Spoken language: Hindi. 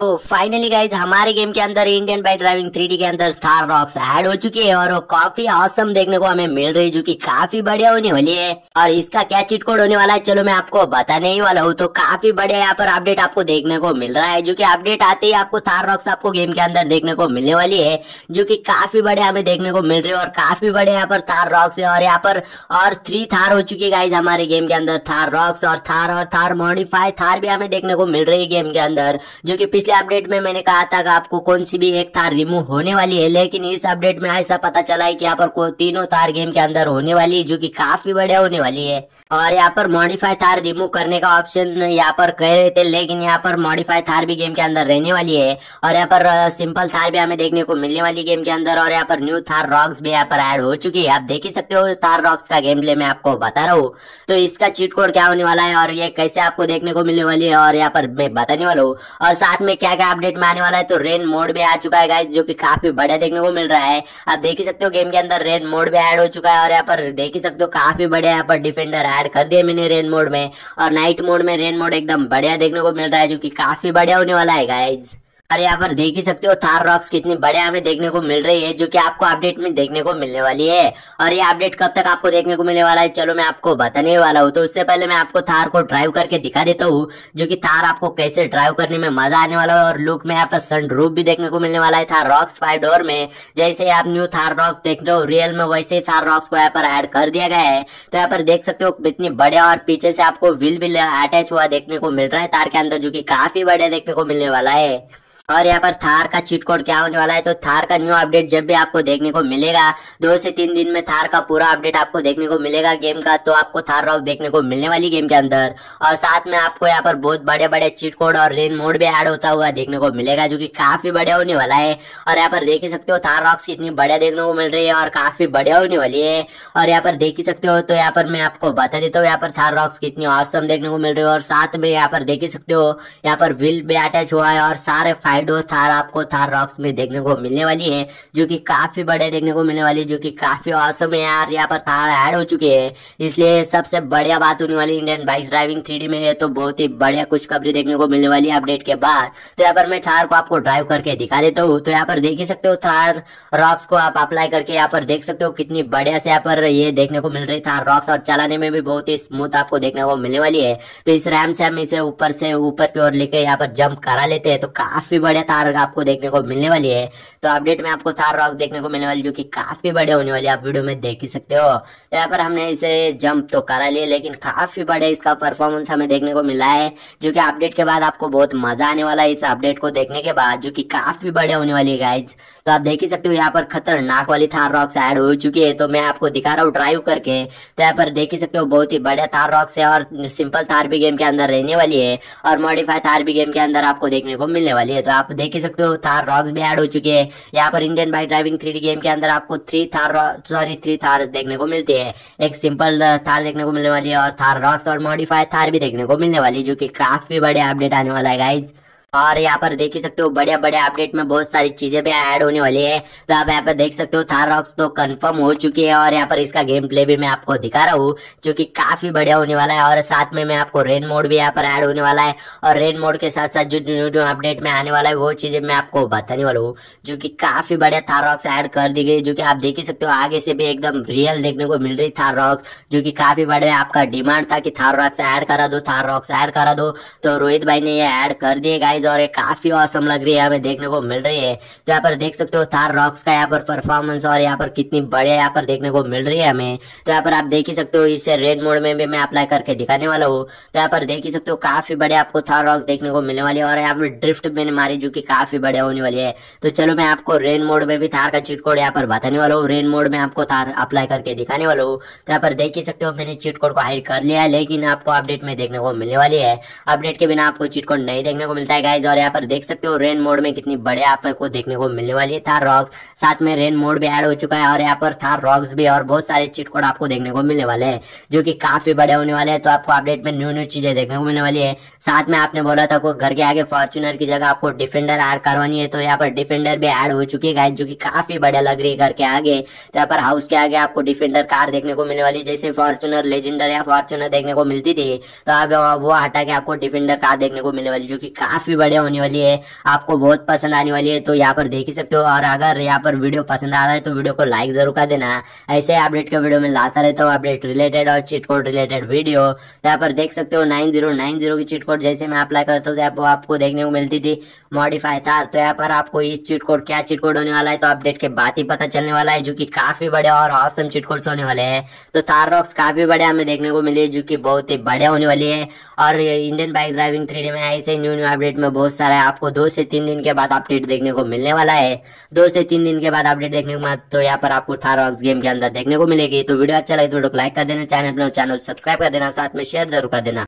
तो फाइनली गाइज हमारे गेम के अंदर इंडियन बाइक ड्राइविंग थ्री के अंदर थार रॉक्स ऐड हो चुकी है और वो काफी ऑसम देखने को हमें मिल रही है जो कि काफी बढ़िया होने वाली है और इसका क्या चिट कोड होने वाला है चलो मैं आपको बताने ही वाला हूँ तो काफी बढ़िया यहाँ पर अपडेट आपको देखने को मिल रहा है जो की अपडेट आते ही आपको थार रॉक्स आपको गेम के अंदर देखने को मिलने वाली है जो की काफी बढ़िया हमें देखने को मिल रही है और काफी बड़े यहाँ पर थार रॉक्स है और यहाँ पर और थ्री थार हो चुकी है गाइज हमारे गेम के अंदर थार रॉक्स और थार और थार मॉडिफाई थार भी हमें देखने को मिल रही है गेम के अंदर जो की पिछले अपडेट में मैंने कहा था कि आपको कौन सी भी एक थार रिमूव होने वाली है लेकिन इस अपडेट में ऐसा पता चला है कि यहाँ पर तीनों थार गेम के अंदर होने वाली है जो की काफी बढ़िया होने वाली है और यहाँ पर मॉडिफाई थार रिमूव करने का ऑप्शन यहाँ पर कह रहे थे लेकिन यहाँ पर मॉडिफाई थार भी गेम के अंदर रहने वाली है और यहाँ पर सिंपल थार भी हमें देखने को मिलने वाली गेम के अंदर और यहाँ पर न्यू थार रॉक्स भी यहाँ पर ऐड हो चुकी है आप देख ही सकते हो थार रॉक्स का गेम प्ले मैं आपको बता रहा हूँ तो इसका चीट कोड क्या होने वाला है और ये कैसे आपको देखने को मिलने वाली है और यहाँ पर मैं बताने वाला हूँ और साथ में क्या क्या अपडेट में आने वाला है तो रेन मोड भी आ चुका है गाइज जो कि काफी बढ़िया देखने को मिल रहा है आप देख ही सकते हो गेम के अंदर रेन मोड भी ऐड हो चुका है और यहाँ पर देख ही सकते हो काफी बढ़िया यहाँ पर डिफेंडर ऐड कर दिया मैंने रेन मोड में और नाइट मोड में रेन मोड एकदम बढ़िया देखने को मिल रहा है जो की काफी बढ़िया होने वाला है गाइज और यहाँ पर देख ही सकते हो थार रॉक्स कितनी बड़े हमें देखने को मिल रही है जो कि आपको अपडेट में देखने को मिलने वाली है और ये अपडेट कब तक आपको देखने को मिलने वाला है चलो मैं आपको बताने वाला हूँ तो उससे पहले मैं आपको थार को ड्राइव करके दिखा देता हूँ जो की थार आपको कैसे ड्राइव करने में मजा आने वाला है और लुक में यहाँ पर सन रूप भी देखने को मिलने वाला है थार रॉक्स फाइव डोर में जैसे आप न्यू थार रॉक्स देख रहे हो रियल में वैसे ही थार रॉक्स को यहाँ पर एड कर दिया गया है तो यहाँ पर देख सकते हो कितनी बड़े और पीछे से आपको व्हील भी अटैच हुआ देखने को मिल रहा है तार के अंदर जो कि काफी बड़े देखने को मिलने वाला है और यहाँ पर थार का चीट कोड क्या होने वाला है तो थार का न्यू अपडेट जब भी आपको देखने को मिलेगा दो से तीन दिन में थार का पूरा अपडेट आपको देखने को मिलेगा गेम का तो आपको थार रॉक देखने को मिलने वाली गेम के अंदर और साथ में आपको यहाँ पर बहुत बड़े बड़े चीट कोड और रेन मोड भी एड होता हुआ देखने को मिलेगा जो की काफी बढ़िया होने वाला है और यहाँ पर देख ही सकते हो थार रॉक्स इतनी बढ़िया देखने को मिल रही है और काफी बढ़िया होने वाली है और यहाँ पर देख ही सकते हो तो यहाँ पर मैं आपको बता देता हूँ यहाँ पर थार रॉक्स कितनी औसम देखने को मिल रही है और साथ में यहाँ पर देख ही सकते हो यहाँ पर व्हील भी अटैच हुआ है और सारे फाइव हाइडो थार आपको थार रॉक्स में देखने को मिलने वाली है जो कि काफी बड़े देखने को मिलने वाली है जो कि काफी औसम है यार यहाँ पर थार ऐड हो चुके हैं इसलिए सबसे बढ़िया बात होने वाली इंडियन बाइक ड्राइविंग थ्री में है तो बहुत ही बढ़िया कुछ खबरें देखने को मिलने वाली है अपडेट के बाद तो यहाँ पर मैं थार को आपको ड्राइव करके दिखा देता हूँ तो यहाँ पर देख ही सकते हो थार रॉक्स को आप अप्लाई करके यहाँ पर देख सकते हो कितनी बढ़िया से यहाँ पर ये देखने को मिल रही थार रॉक्स और चलाने में भी बहुत ही स्मूथ आपको देखने को मिलने वाली है तो इस रैम से हम इसे ऊपर से ऊपर की ओर लेके यहाँ पर जंप करा लेते हैं तो काफी बड़े तार आपको देखने को मिलने वाली है तो अपडेट में आपको तार रॉक्स देखने को मिलने वाली जो कि काफी बढ़िया होने वाली है आप वीडियो में देख ही सकते हो तो यहाँ पर हमने इसे जंप तो करा लिया लेकिन काफी बढ़िया इसका परफॉर्मेंस हमें देखने को मिला है जो कि अपडेट के बाद आपको बहुत मजा आने वाला है इस अपडेट को देखने के बाद जो की काफी बढ़िया होने वाली है गाइज तो आप देख ही सकते हो यहाँ पर खतरनाक वाली थार रॉक्स एड हो चुकी है तो मैं आपको दिखा रहा हूँ ड्राइव करके तो यहाँ पर देख ही सकते हो बहुत ही बढ़िया थार रॉक्स है और सिंपल थार भी गेम के अंदर रहने वाली है और मॉडिफाइड थार भी गेम के अंदर आपको देखने को मिलने वाली है तो आप देख ही सकते हो थार रॉक्स भी ऐड हो चुके हैं यहाँ पर Indian bike driving three game के अंदर आपको three Thar sorry three Thar देखने को मिलती है एक सिंपल uh, थार देखने को मिलने वाली है और थार रॉक्स और मॉडिफाइड थार भी देखने को मिलने वाली जो कि काफी बड़े अपडेट आने वाला है गाइज और यहाँ पर देख ही सकते हो बढ़िया बढ़िया अपडेट में बहुत सारी चीजें भी ऐड होने वाली है तो आप यहाँ पर देख सकते हो थार रॉक्स तो कंफर्म हो चुकी है और यहाँ पर इसका गेम प्ले भी मैं आपको दिखा रहा हूँ जो कि काफी बढ़िया होने वाला है और साथ में मैं आपको रेन मोड भी यहाँ पर ऐड होने वाला है और रेन मोड के साथ साथ जो न्यू न्यू अपडेट में आने वाला है वो चीजें मैं आपको बताने वाला हूँ जो की काफी बढ़िया थार रॉक्स एड कर दी गई जो की आप देख ही सकते हो आगे से भी एकदम रियल देखने को मिल रही थार रॉक्स जो की काफी बड़े आपका डिमांड था कि थार रॉक्स एड करा दो थार रॉक्स एड करा दो तो रोहित भाई ने यह एड कर दिए गाइज और ये काफी औसम लग रही है हमें देखने को मिल रही है तो यहाँ पर देख सकते हो थार रॉक्स का यहाँ पर परफॉर्मेंस और यहाँ पर कितनी बढ़िया यहाँ पर देखने को मिल रही है हमें तो यहाँ पर आप देख ही सकते हो इसे रेड मोड में भी मैं अप्लाई करके दिखाने वाला हूँ तो यहाँ पर देख ही सकते हो काफी बड़े आपको थार रॉक्स देखने को मिलने वाली है और यहाँ पर ड्रिफ्ट मैंने मारी जो की काफी बढ़िया होने वाली है तो चलो मैं आपको रेन मोड में भी थार का चिट कोड यहाँ पर बताने वाला हूँ रेन मोड में आपको थार अप्लाई करके दिखाने वाला हूँ तो यहाँ पर देख ही सकते हो मैंने चिट कोड को हाइड कर लिया है लेकिन आपको अपडेट में देखने को मिलने वाली है अपडेट के बिना आपको चिट कोड नहीं देखने को मिलता है गाइज और यहाँ पर देख सकते हो रेन मोड में कितनी बढ़िया आपको देखने को मिलने वाली है थार रॉक्स साथ में रेन मोड भी ऐड हो चुका है और यहाँ पर थार रॉक्स भी और बहुत सारे चिटकोड आपको देखने को मिलने वाले हैं जो कि काफी बड़े होने वाले हैं तो आपको अपडेट में न्यू न्यू चीजें देखने को मिलने वाली है साथ में आपने बोला था को घर के आगे फॉर्चुनर की जगह आपको डिफेंडर एड करवानी है तो यहाँ पर डिफेंडर भी एड हो चुकी है गाइज जो की काफी बढ़िया लग रही है घर के आगे तो यहाँ पर हाउस के आगे आपको डिफेंडर कार देखने को मिलने वाली जैसे फॉर्चुनर लेजेंडर या फॉर्चुनर देखने को मिलती थी तो आप वो हटा के आपको डिफेंडर कार देखने को मिलने वाली जो कि काफी भी बढ़िया होने वाली है आपको बहुत पसंद आने वाली है तो यहाँ पर देख ही सकते हो और अगर यहाँ पर वीडियो पसंद आ रहा है तो वीडियो को लाइक जरूर कर देना ऐसे अपडेट का वीडियो में लाता रहता हूँ अपडेट रिलेटेड और चिटकोड रिलेटेड वीडियो यहाँ पर देख सकते हो नाइन जीरो नाइन जीरो की चिटकोड जैसे मैं अप्लाई करता हूँ तो आपको देखने को मिलती थी मॉडिफाई था तो यहाँ पर आपको इस चिटकोड क्या चिटकोड होने वाला है तो अपडेट के बाद ही पता चलने वाला है जो की काफी बढ़िया और औसम चिटकोड्स होने वाले है तो थार रॉक्स काफी बढ़िया हमें देखने को मिली जो की बहुत ही बढ़िया होने वाली है और इंडियन बाइक ड्राइविंग थ्री में ऐसे न्यू न्यू अपडेट में बहुत सारा है आपको दो से तीन दिन के बाद अपडेट देखने को मिलने वाला है दो से तीन दिन के बाद अपडेट देखने के बाद तो यहाँ पर आपको थारॉक्स गेम के अंदर देखने को मिलेगी तो वीडियो अच्छा लगे तो वीडियो को लाइक कर देना चैनल अपने चैनल सब्सक्राइब कर देना साथ में शेयर जरूर कर देना